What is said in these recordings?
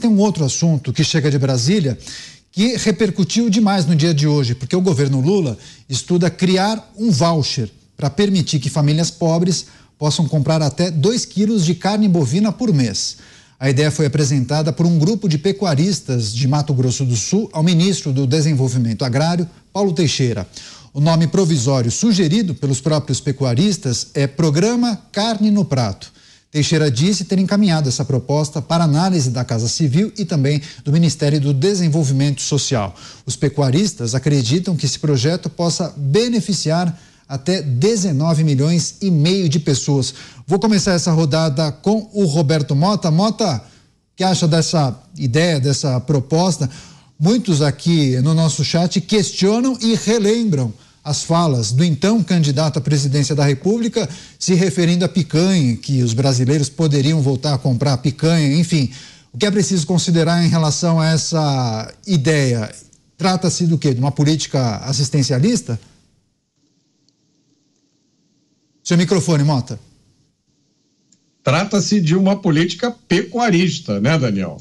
tem um outro assunto que chega de Brasília que repercutiu demais no dia de hoje, porque o governo Lula estuda criar um voucher para permitir que famílias pobres possam comprar até 2 quilos de carne bovina por mês. A ideia foi apresentada por um grupo de pecuaristas de Mato Grosso do Sul ao ministro do Desenvolvimento Agrário, Paulo Teixeira. O nome provisório sugerido pelos próprios pecuaristas é Programa Carne no Prato. Teixeira disse ter encaminhado essa proposta para análise da Casa Civil e também do Ministério do Desenvolvimento Social. Os pecuaristas acreditam que esse projeto possa beneficiar até 19 milhões e meio de pessoas. Vou começar essa rodada com o Roberto Mota. Mota, o que acha dessa ideia, dessa proposta? Muitos aqui no nosso chat questionam e relembram as falas do então candidato à presidência da República, se referindo à picanha, que os brasileiros poderiam voltar a comprar picanha, enfim. O que é preciso considerar em relação a essa ideia? Trata-se do quê? De uma política assistencialista? Seu microfone, Mota. Trata-se de uma política pecuarista, né, Daniel?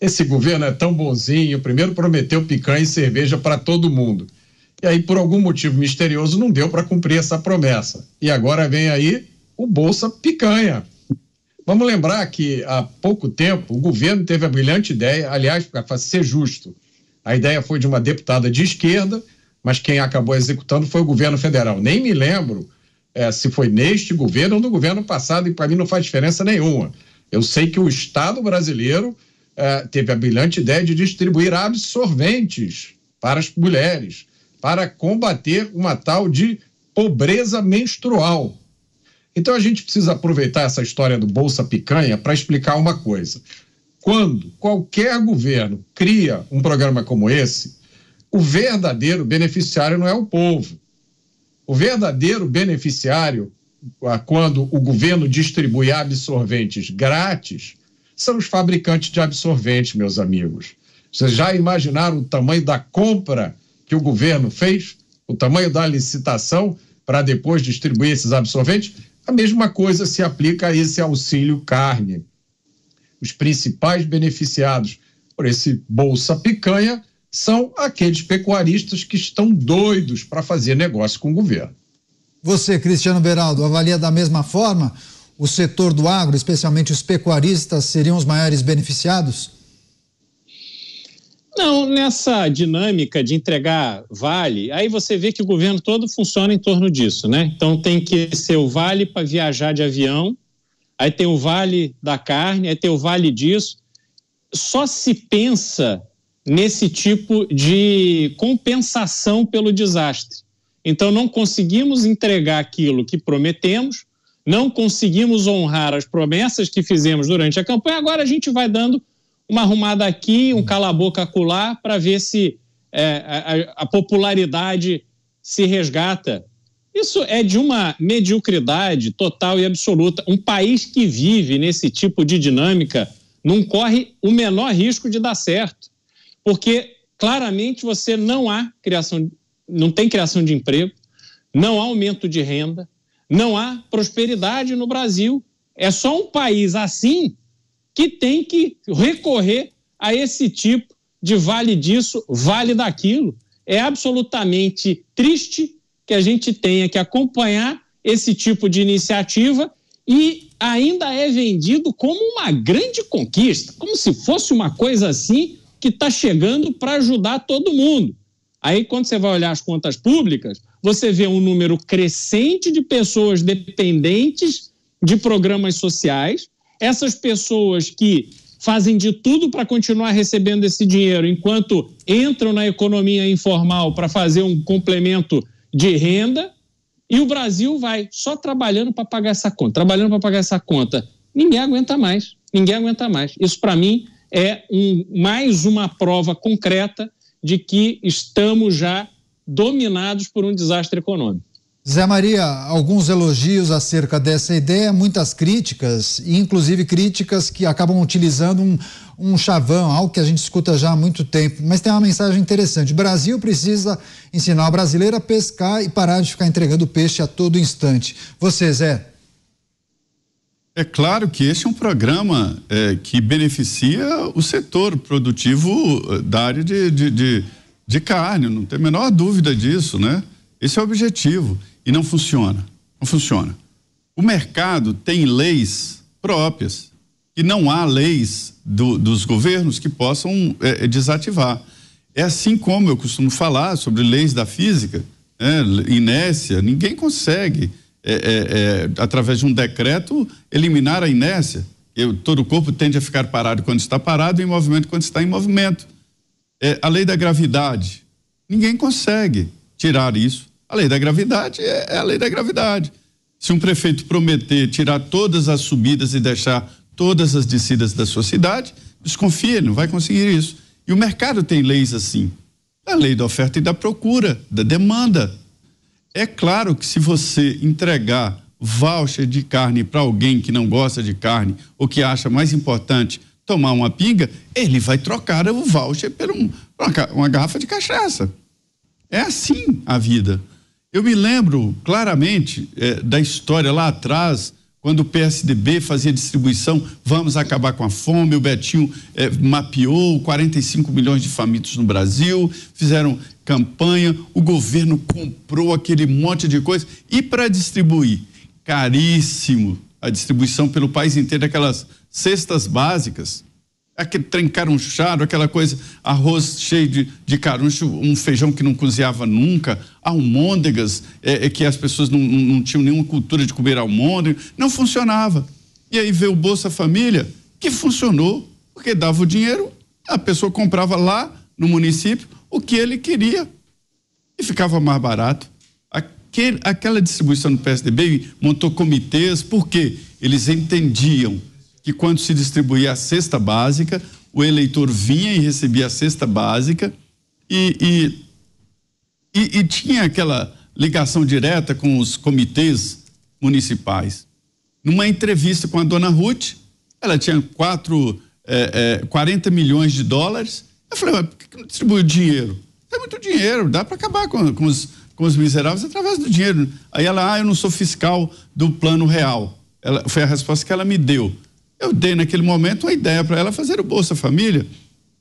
Esse governo é tão bonzinho, primeiro prometeu picanha e cerveja para todo mundo e aí, por algum motivo misterioso, não deu para cumprir essa promessa. E agora vem aí o Bolsa Picanha. Vamos lembrar que há pouco tempo o governo teve a brilhante ideia, aliás, para ser justo, a ideia foi de uma deputada de esquerda, mas quem acabou executando foi o governo federal. Nem me lembro é, se foi neste governo ou no governo passado, e para mim não faz diferença nenhuma. Eu sei que o Estado brasileiro é, teve a brilhante ideia de distribuir absorventes para as mulheres para combater uma tal de pobreza menstrual. Então a gente precisa aproveitar essa história do Bolsa Picanha para explicar uma coisa. Quando qualquer governo cria um programa como esse, o verdadeiro beneficiário não é o povo. O verdadeiro beneficiário, ah, quando o governo distribui absorventes grátis, são os fabricantes de absorventes, meus amigos. Vocês já imaginaram o tamanho da compra que o governo fez, o tamanho da licitação para depois distribuir esses absorventes, a mesma coisa se aplica a esse auxílio carne. Os principais beneficiados por esse Bolsa Picanha são aqueles pecuaristas que estão doidos para fazer negócio com o governo. Você, Cristiano Beraldo, avalia da mesma forma? O setor do agro, especialmente os pecuaristas, seriam os maiores beneficiados? Não, nessa dinâmica de entregar vale, aí você vê que o governo todo funciona em torno disso, né? Então tem que ser o vale para viajar de avião, aí tem o vale da carne, aí tem o vale disso. Só se pensa nesse tipo de compensação pelo desastre. Então não conseguimos entregar aquilo que prometemos, não conseguimos honrar as promessas que fizemos durante a campanha, agora a gente vai dando uma arrumada aqui, um cala-boca acolá, para ver se é, a, a popularidade se resgata. Isso é de uma mediocridade total e absoluta. Um país que vive nesse tipo de dinâmica não corre o menor risco de dar certo, porque claramente você não há criação, não tem criação de emprego, não há aumento de renda, não há prosperidade no Brasil. É só um país assim que tem que recorrer a esse tipo de vale disso, vale daquilo. É absolutamente triste que a gente tenha que acompanhar esse tipo de iniciativa e ainda é vendido como uma grande conquista, como se fosse uma coisa assim que está chegando para ajudar todo mundo. Aí, quando você vai olhar as contas públicas, você vê um número crescente de pessoas dependentes de programas sociais, essas pessoas que fazem de tudo para continuar recebendo esse dinheiro, enquanto entram na economia informal para fazer um complemento de renda, e o Brasil vai só trabalhando para pagar essa conta, trabalhando para pagar essa conta. Ninguém aguenta mais, ninguém aguenta mais. Isso, para mim, é um, mais uma prova concreta de que estamos já dominados por um desastre econômico. Zé Maria, alguns elogios acerca dessa ideia, muitas críticas, inclusive críticas que acabam utilizando um, um chavão, algo que a gente escuta já há muito tempo. Mas tem uma mensagem interessante: o Brasil precisa ensinar a brasileira a pescar e parar de ficar entregando peixe a todo instante. Você, Zé? É claro que esse é um programa é, que beneficia o setor produtivo eh, da área de, de, de, de carne, não tem a menor dúvida disso, né? Esse é o objetivo e não funciona. Não funciona. O mercado tem leis próprias e não há leis do, dos governos que possam é, desativar. É assim como eu costumo falar sobre leis da física, né? inércia, ninguém consegue, é, é, através de um decreto, eliminar a inércia. Eu, todo o corpo tende a ficar parado quando está parado e em movimento quando está em movimento. a lei da gravidade, ninguém consegue tirar isso. A lei da gravidade é, é, a lei da gravidade. Se um prefeito prometer tirar todas as subidas e deixar todas as descidas da sua cidade, desconfie, não vai conseguir isso. E o mercado tem leis assim. A lei da oferta e da procura, da demanda. É claro que se você entregar voucher de carne para alguém que não gosta de carne ou que acha mais importante tomar uma pinga, ele vai trocar o voucher por um, uma garrafa de cachaça. É assim a vida. Eu me lembro claramente é, da história lá atrás, quando o PSDB fazia distribuição, vamos acabar com a fome, o Betinho é, mapeou 45 milhões de famintos no Brasil, fizeram campanha, o governo comprou aquele monte de coisa e para distribuir, caríssimo a distribuição pelo país inteiro aquelas cestas básicas, aquele trem carunchado, aquela coisa, arroz cheio de, de caruncho, um feijão que não cozinhava nunca, almôndegas, é, é que as pessoas não, não, não, tinham nenhuma cultura de comer almôndega, não funcionava. E aí veio o Bolsa Família, que funcionou, porque dava o dinheiro, a pessoa comprava lá no município o que ele queria e ficava mais barato. Aquele, aquela distribuição do PSDB montou comitês, porque eles entendiam que quando se distribuía a cesta básica, o eleitor vinha e recebia a cesta básica e, e, e, e tinha aquela ligação direta com os comitês municipais. Numa entrevista com a dona Ruth, ela tinha quatro, é, é, 40 milhões de dólares. Eu falei, mas por que não distribui o dinheiro? é muito dinheiro, dá para acabar com, com, os, com os miseráveis através do dinheiro. Aí ela, ah, eu não sou fiscal do plano real. Ela, foi a resposta que ela me deu. Eu dei naquele momento uma ideia para ela fazer o Bolsa Família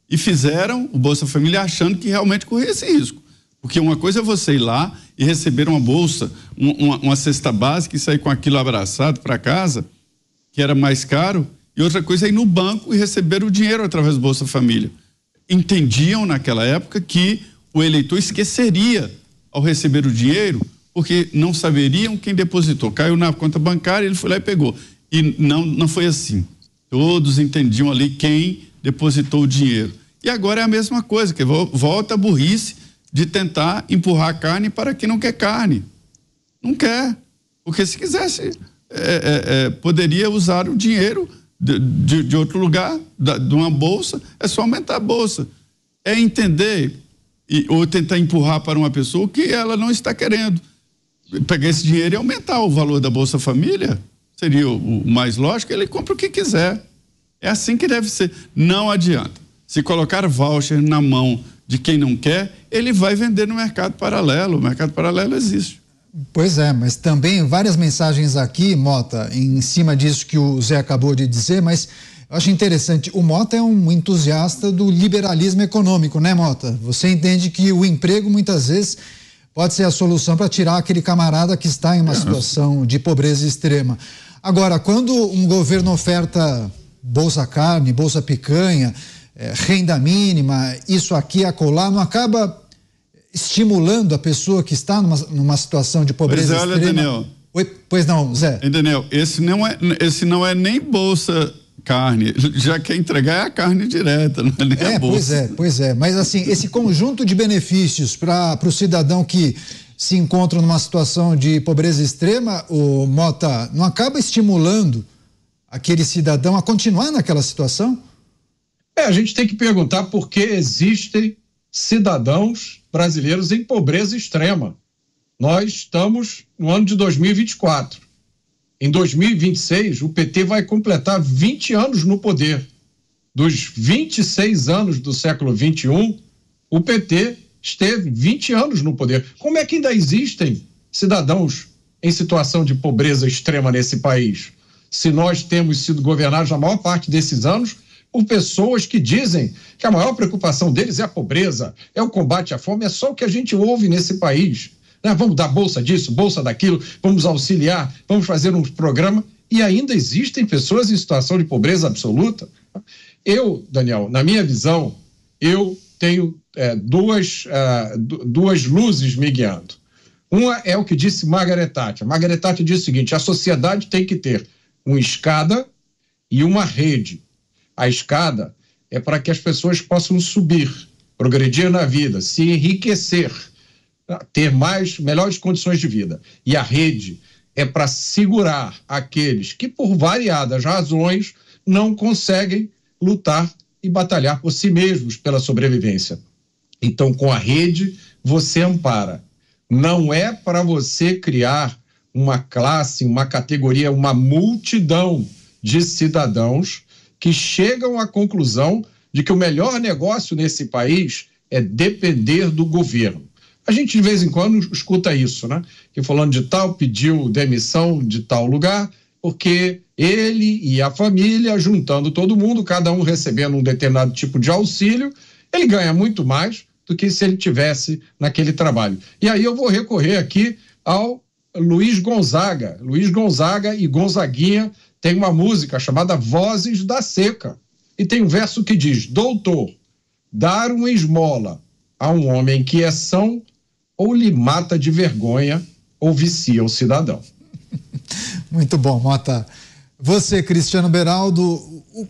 e fizeram o Bolsa Família achando que realmente corria esse risco. Porque uma coisa é você ir lá e receber uma bolsa, uma, uma cesta básica e sair com aquilo abraçado para casa, que era mais caro, e outra coisa é ir no banco e receber o dinheiro através do Bolsa Família. Entendiam naquela época que o eleitor esqueceria ao receber o dinheiro, porque não saberiam quem depositou. Caiu na conta bancária, ele foi lá e pegou. E não, não foi assim. Todos entendiam ali quem depositou o dinheiro. E agora é a mesma coisa, que volta a burrice de tentar empurrar a carne para quem não quer carne. Não quer. Porque se quisesse, é, é, é, poderia usar o dinheiro de, de, de outro lugar, da, de uma bolsa, é só aumentar a bolsa. É entender e, ou tentar empurrar para uma pessoa que ela não está querendo. Pegar esse dinheiro e aumentar o valor da Bolsa Família seria o, o mais lógico, ele compra o que quiser. É assim que deve ser. Não adianta. Se colocar voucher na mão de quem não quer, ele vai vender no mercado paralelo. O mercado paralelo existe. Pois é, mas também várias mensagens aqui, Mota, em cima disso que o Zé acabou de dizer, mas eu acho interessante. O Mota é um entusiasta do liberalismo econômico, né, Mota? Você entende que o emprego muitas vezes pode ser a solução para tirar aquele camarada que está em uma é. situação de pobreza extrema. Agora, quando um governo oferta bolsa carne, bolsa picanha, eh, renda mínima, isso aqui, acolá, não acaba estimulando a pessoa que está numa, numa situação de é, pobreza pois olha, extrema? Daniel. Oi, pois não, Zé. E Daniel, esse não é, esse não é nem bolsa carne, já quer entregar é a carne direta, não é nem é, a bolsa. Pois é, pois é. Mas assim, esse conjunto de benefícios para o cidadão que se encontram numa situação de pobreza extrema, o Mota não acaba estimulando aquele cidadão a continuar naquela situação? É, a gente tem que perguntar por que existem cidadãos brasileiros em pobreza extrema. Nós estamos no ano de 2024. Em 2026, o PT vai completar 20 anos no poder. Dos 26 anos do século 21, o PT esteve 20 anos no poder. Como é que ainda existem cidadãos em situação de pobreza extrema nesse país? Se nós temos sido governados a maior parte desses anos por pessoas que dizem que a maior preocupação deles é a pobreza, é o combate à fome, é só o que a gente ouve nesse país. Né? Vamos dar bolsa disso, bolsa daquilo, vamos auxiliar, vamos fazer um programa. E ainda existem pessoas em situação de pobreza absoluta. Eu, Daniel, na minha visão, eu tenho é, duas, uh, duas luzes me guiando. Uma é o que disse Margaret Thatcher. Margaret Thatcher disse o seguinte: a sociedade tem que ter uma escada e uma rede. A escada é para que as pessoas possam subir, progredir na vida, se enriquecer, ter mais, melhores condições de vida. E a rede é para segurar aqueles que, por variadas razões, não conseguem lutar e batalhar por si mesmos pela sobrevivência. Então, com a rede, você ampara. Não é para você criar uma classe, uma categoria, uma multidão de cidadãos que chegam à conclusão de que o melhor negócio nesse país é depender do governo. A gente de vez em quando escuta isso, né? Que falando de tal pediu demissão de tal lugar, porque ele e a família, juntando todo mundo, cada um recebendo um determinado tipo de auxílio, ele ganha muito mais do que se ele tivesse naquele trabalho. E aí eu vou recorrer aqui ao Luiz Gonzaga. Luiz Gonzaga e Gonzaguinha tem uma música chamada Vozes da Seca. E tem um verso que diz: Doutor, dar uma esmola a um homem que é são ou lhe mata de vergonha ou vicia o cidadão. Muito bom, Mota. Você, Cristiano Beraldo,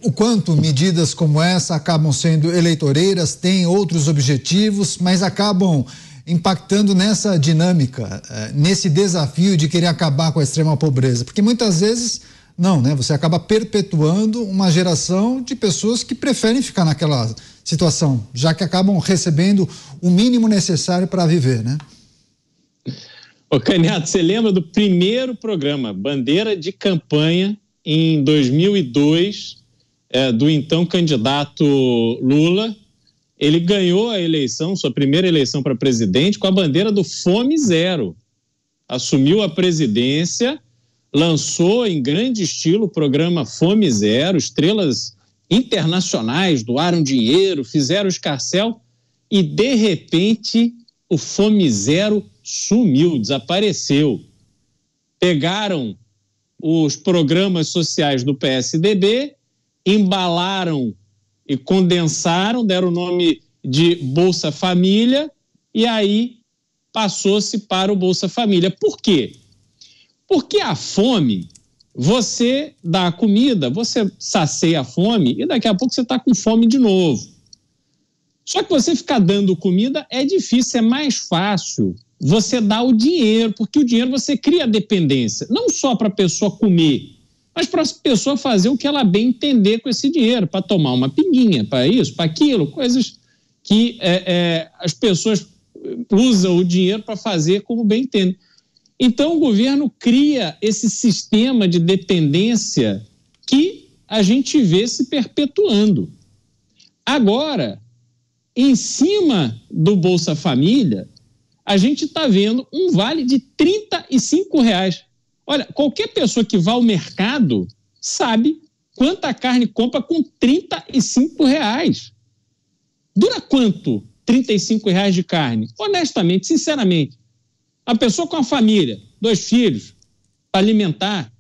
o quanto medidas como essa acabam sendo eleitoreiras, têm outros objetivos, mas acabam impactando nessa dinâmica, eh, nesse desafio de querer acabar com a extrema pobreza? Porque muitas vezes, não, né? Você acaba perpetuando uma geração de pessoas que preferem ficar naquela situação, já que acabam recebendo o mínimo necessário para viver, né? Ô, Caneto, você lembra do primeiro programa, Bandeira de Campanha, em 2002, é, do então candidato Lula. Ele ganhou a eleição, sua primeira eleição para presidente, com a bandeira do Fome Zero. Assumiu a presidência, lançou em grande estilo o programa Fome Zero, estrelas internacionais doaram dinheiro, fizeram escarcel e, de repente, o Fome Zero sumiu, desapareceu. Pegaram os programas sociais do PSDB, embalaram e condensaram, deram o nome de Bolsa Família, e aí passou-se para o Bolsa Família. Por quê? Porque a fome, você dá comida, você sacia a fome e daqui a pouco você está com fome de novo. Só que você ficar dando comida é difícil, é mais fácil você dá o dinheiro, porque o dinheiro você cria dependência, não só para a pessoa comer, mas para a pessoa fazer o que ela bem entender com esse dinheiro, para tomar uma pinguinha, para isso, para aquilo, coisas que é, é, as pessoas eh, usam o dinheiro para fazer como bem entendem. Então, o governo cria esse sistema de dependência que a gente vê se perpetuando. Agora, em cima do Bolsa Família, a gente está vendo um vale de 35 reais. Olha, qualquer pessoa que vá ao mercado sabe quanta carne compra com 35 reais. Dura quanto 35 reais de carne? Honestamente, sinceramente. A pessoa com a família, dois filhos, para alimentar.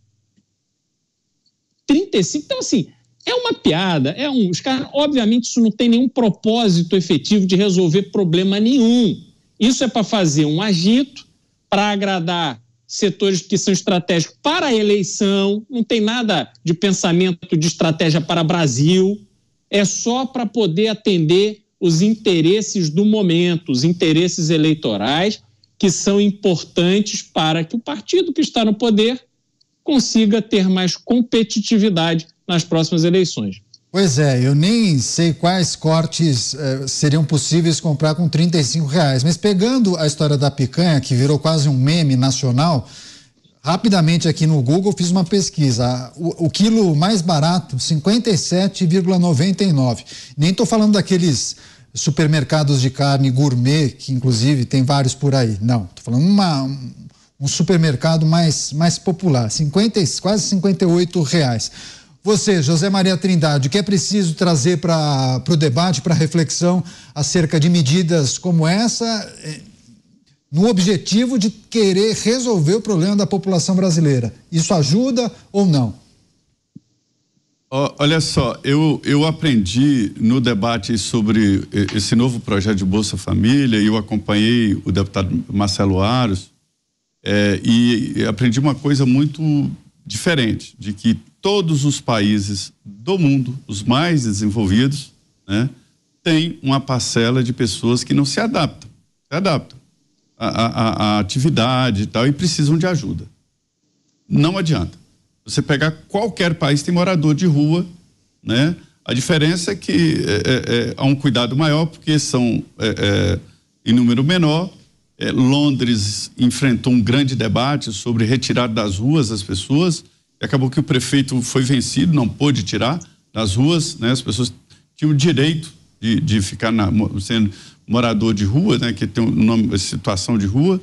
35. Então, assim, é uma piada, é um. Os caras, obviamente, isso não tem nenhum propósito efetivo de resolver problema nenhum. Isso é para fazer um agito para agradar setores que são estratégicos para a eleição, não tem nada de pensamento de estratégia para Brasil, é só para poder atender os interesses do momento, os interesses eleitorais que são importantes para que o partido que está no poder consiga ter mais competitividade nas próximas eleições. Pois é, eu nem sei quais cortes eh, seriam possíveis comprar com 35 reais. Mas pegando a história da picanha, que virou quase um meme nacional, rapidamente aqui no Google fiz uma pesquisa. O, o quilo mais barato, 57,99. Nem estou falando daqueles supermercados de carne gourmet, que inclusive tem vários por aí. Não, estou falando uma, um supermercado mais, mais popular, 50, quase 58 reais. Você, José Maria Trindade, o que é preciso trazer para o debate, para reflexão acerca de medidas como essa, eh, no objetivo de querer resolver o problema da população brasileira? Isso ajuda ou não? Olha só, eu, eu aprendi no debate sobre eh, esse novo projeto de Bolsa Família, e eu acompanhei o deputado Marcelo Aros, é, e aprendi uma coisa muito diferente, de que todos os países do mundo, os mais desenvolvidos, né, têm uma parcela de pessoas que não se adaptam, se adaptam à, à, à atividade e tal e precisam de ajuda. Não adianta. Você pegar qualquer país tem morador de rua, né? A diferença é que é, é, é há um cuidado maior porque são é, é em número menor é, Londres enfrentou um grande debate sobre retirar das ruas as pessoas. E acabou que o prefeito foi vencido, não pôde tirar das ruas, né? As pessoas tinham o direito de, de ficar na, sendo morador de rua, né? Que tem um nome, situação de rua.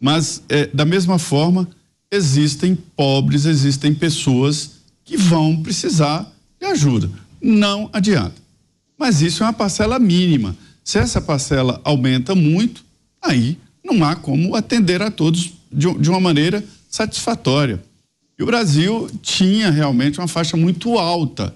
Mas é, da mesma forma existem pobres, existem pessoas que vão precisar de ajuda. Não adianta. Mas isso é uma parcela mínima. Se essa parcela aumenta muito, aí não há como atender a todos de, de uma maneira satisfatória. E o Brasil tinha realmente uma faixa muito alta,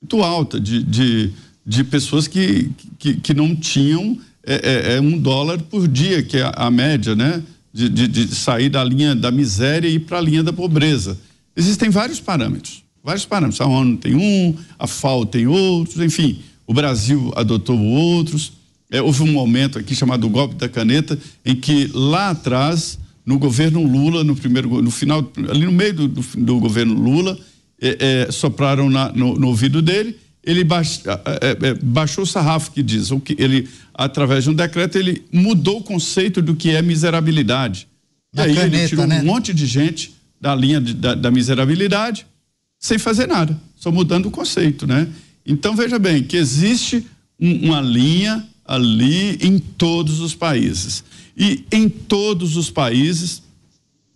muito alta de, de, de pessoas que, que, que não tinham é, é, é um dólar por dia, que é a, a média, né? De, de, de, sair da linha da miséria e ir para a linha da pobreza. Existem vários parâmetros, vários parâmetros. A ONU tem um, a FAO tem outros, enfim, o Brasil adotou outros é, houve um momento aqui chamado golpe da caneta, em que lá atrás, no governo Lula, no primeiro, no final, ali no meio do, do, do governo Lula, é, é, sopraram na, no, no, ouvido dele, ele baix, é, é, é, baixou o sarrafo que diz, o que ele através de um decreto ele mudou o conceito do que é miserabilidade. e aí caneta, ele tirou né? um monte de gente da linha de, da, da miserabilidade sem fazer nada, só mudando o conceito, né? Então veja bem que existe uma linha ali em todos os países. E em todos os países,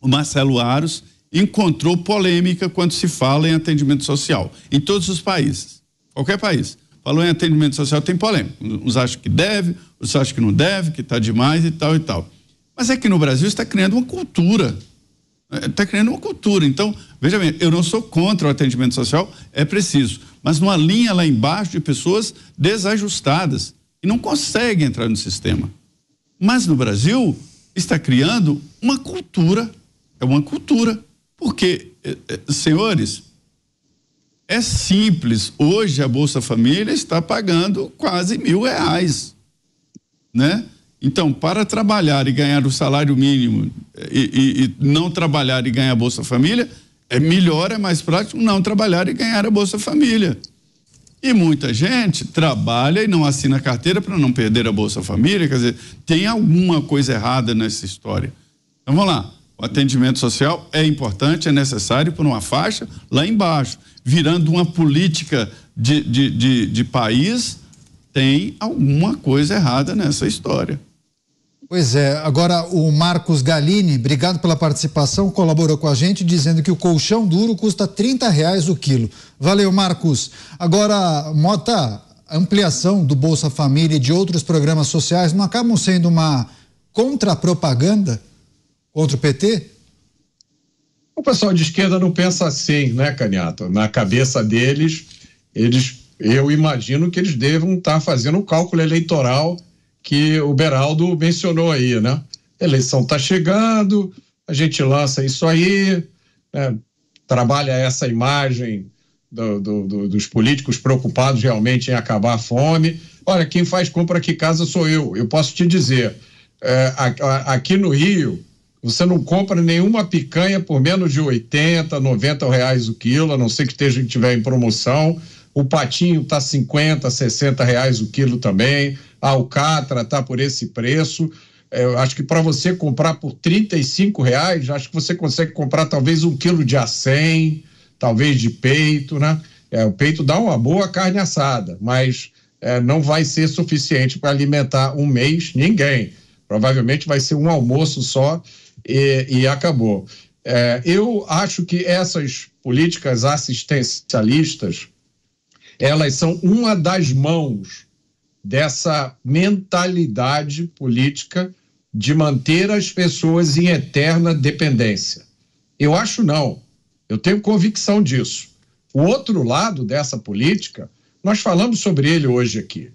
o Marcelo Aros encontrou polêmica quando se fala em atendimento social. Em todos os países, qualquer país. Falou em atendimento social, tem polêmica. Uns acham que deve, outros acham que não deve, que está demais e tal e tal. Mas é que no Brasil está criando uma cultura. Está é, criando uma cultura. Então, veja bem, eu não sou contra o atendimento social, é preciso. Mas numa linha lá embaixo de pessoas desajustadas e não consegue entrar no sistema. Mas no Brasil está criando uma cultura, é uma cultura, porque, eh, eh, senhores, é simples. Hoje a Bolsa Família está pagando quase mil reais, né? Então, para trabalhar e ganhar o salário mínimo eh, e, e, e não trabalhar e ganhar a Bolsa Família, é melhor, é mais prático não trabalhar e ganhar a Bolsa Família. E muita gente trabalha e não assina carteira para não perder a Bolsa Família. Quer dizer, tem alguma coisa errada nessa história. Então vamos lá. O atendimento social é importante, é necessário por uma faixa lá embaixo. Virando uma política de, de, de, de país, tem alguma coisa errada nessa história. Pois é, agora o Marcos Galini, obrigado pela participação, colaborou com a gente dizendo que o colchão duro custa 30 reais o quilo. Valeu, Marcos. Agora, Mota, a ampliação do Bolsa Família e de outros programas sociais não acabam sendo uma contra-propaganda contra o PT? O pessoal de esquerda não pensa assim, né, Caniato? Na cabeça deles, eles, eu imagino que eles devam estar tá fazendo um cálculo eleitoral que o Beraldo mencionou aí, né? A eleição está chegando, a gente lança isso aí, né? trabalha essa imagem do, do, do, dos políticos preocupados realmente em acabar a fome. Olha, quem faz compra aqui em casa sou eu. Eu posso te dizer, é, a, a, aqui no Rio, você não compra nenhuma picanha por menos de 80, 90 reais o quilo, a não ser que esteja, tiver em promoção. O patinho está 50, 60 reais o quilo também a alcatra está por esse preço. É, eu acho que para você comprar por 35 reais, acho que você consegue comprar talvez um quilo de acém, talvez de peito, né? É, o peito dá uma boa carne assada, mas é, não vai ser suficiente para alimentar um mês ninguém. Provavelmente vai ser um almoço só e, e acabou. É, eu acho que essas políticas assistencialistas, elas são uma das mãos dessa mentalidade política de manter as pessoas em eterna dependência. Eu acho não. Eu tenho convicção disso. O outro lado dessa política, nós falamos sobre ele hoje aqui.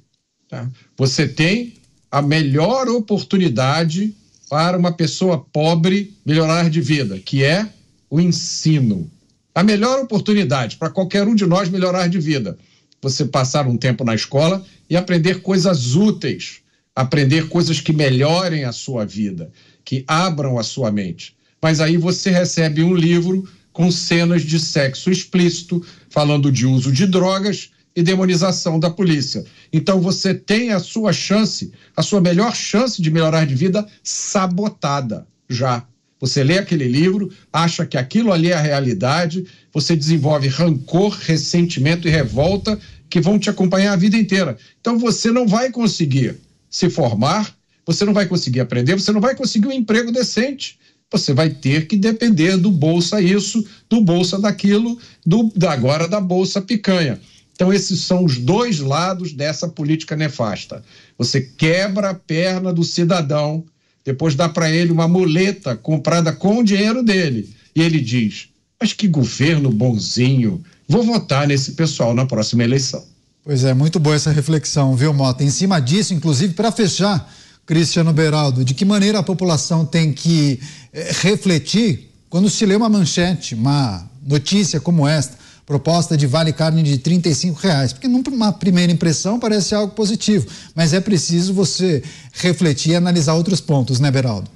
Tá? Você tem a melhor oportunidade para uma pessoa pobre melhorar de vida, que é o ensino. A melhor oportunidade para qualquer um de nós melhorar de vida você passar um tempo na escola e aprender coisas úteis, aprender coisas que melhorem a sua vida, que abram a sua mente. Mas aí você recebe um livro com cenas de sexo explícito, falando de uso de drogas e demonização da polícia. Então você tem a sua chance, a sua melhor chance de melhorar de vida sabotada já. Você lê aquele livro, acha que aquilo ali é a realidade, você desenvolve rancor, ressentimento e revolta que vão te acompanhar a vida inteira. Então você não vai conseguir se formar, você não vai conseguir aprender, você não vai conseguir um emprego decente. Você vai ter que depender do bolsa isso, do bolsa daquilo, do agora da bolsa picanha. Então, esses são os dois lados dessa política nefasta. Você quebra a perna do cidadão, depois dá para ele uma muleta comprada com o dinheiro dele. E ele diz: Mas que governo bonzinho, vou votar nesse pessoal na próxima eleição. Pois é, muito boa essa reflexão, viu, Mota? Em cima disso, inclusive, para fechar, Cristiano Beraldo, de que maneira a população tem que eh, refletir quando se lê uma manchete, uma notícia como esta, proposta de vale carne de 35 reais, porque numa primeira impressão parece algo positivo, mas é preciso você refletir e analisar outros pontos, né, Beraldo?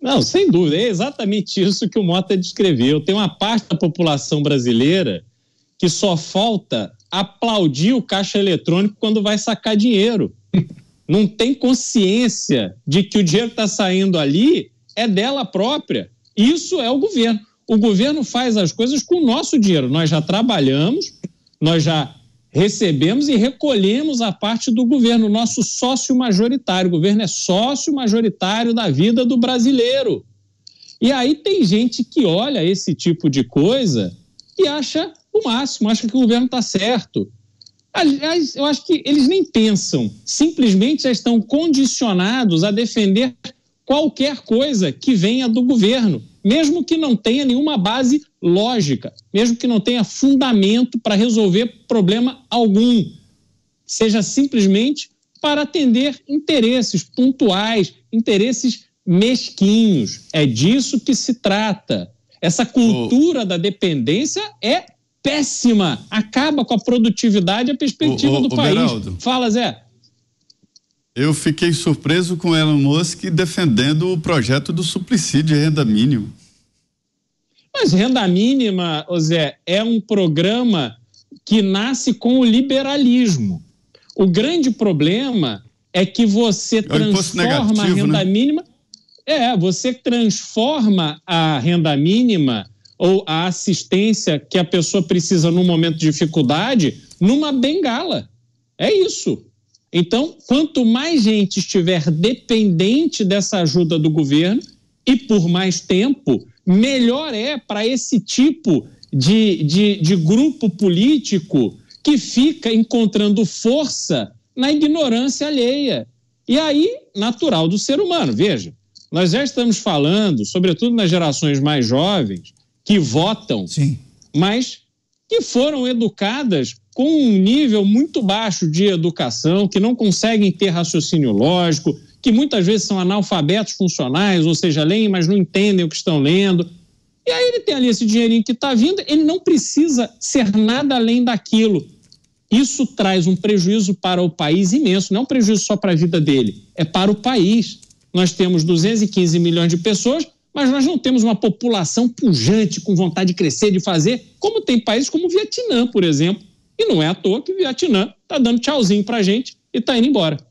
Não, sem dúvida, é exatamente isso que o Mota descreveu. Tem uma parte da população brasileira que só falta aplaudir o caixa eletrônico quando vai sacar dinheiro. Não tem consciência de que o dinheiro está saindo ali é dela própria. Isso é o governo. O governo faz as coisas com o nosso dinheiro. Nós já trabalhamos, nós já recebemos e recolhemos a parte do governo, nosso sócio majoritário. O governo é sócio majoritário da vida do brasileiro. E aí tem gente que olha esse tipo de coisa e acha o máximo, acho que o governo está certo. Aliás, eu acho que eles nem pensam, simplesmente já estão condicionados a defender qualquer coisa que venha do governo, mesmo que não tenha nenhuma base lógica, mesmo que não tenha fundamento para resolver problema algum. Seja simplesmente para atender interesses pontuais, interesses mesquinhos. É disso que se trata. Essa cultura oh. da dependência é péssima, acaba com a produtividade e a perspectiva o, o, do o país. Beraldo, Fala, Zé. Eu fiquei surpreso com Elon Musk defendendo o projeto do suplicídio de renda mínima. Mas renda mínima, Zé, é um programa que nasce com o liberalismo. O grande problema é que você é transforma negativo, a renda né? mínima. É, você transforma a renda mínima ou a assistência que a pessoa precisa num momento de dificuldade numa bengala. É isso. Então, quanto mais gente estiver dependente dessa ajuda do governo e por mais tempo, melhor é para esse tipo de, de, de grupo político que fica encontrando força na ignorância alheia. E aí, natural do ser humano. Veja, nós já estamos falando, sobretudo nas gerações mais jovens, que votam, Sim. mas que foram educadas com um nível muito baixo de educação, que não conseguem ter raciocínio lógico, que muitas vezes são analfabetos funcionais, ou seja, leem, mas não entendem o que estão lendo. E aí ele tem ali esse dinheirinho que está vindo, ele não precisa ser nada além daquilo. Isso traz um prejuízo para o país imenso, não é um prejuízo só para a vida dele, é para o país. Nós temos 215 milhões de pessoas mas nós não temos uma população pujante com vontade de crescer, de fazer, como tem países como o Vietnã, por exemplo. E não é à toa que o Vietnã está dando tchauzinho para a gente e está indo embora.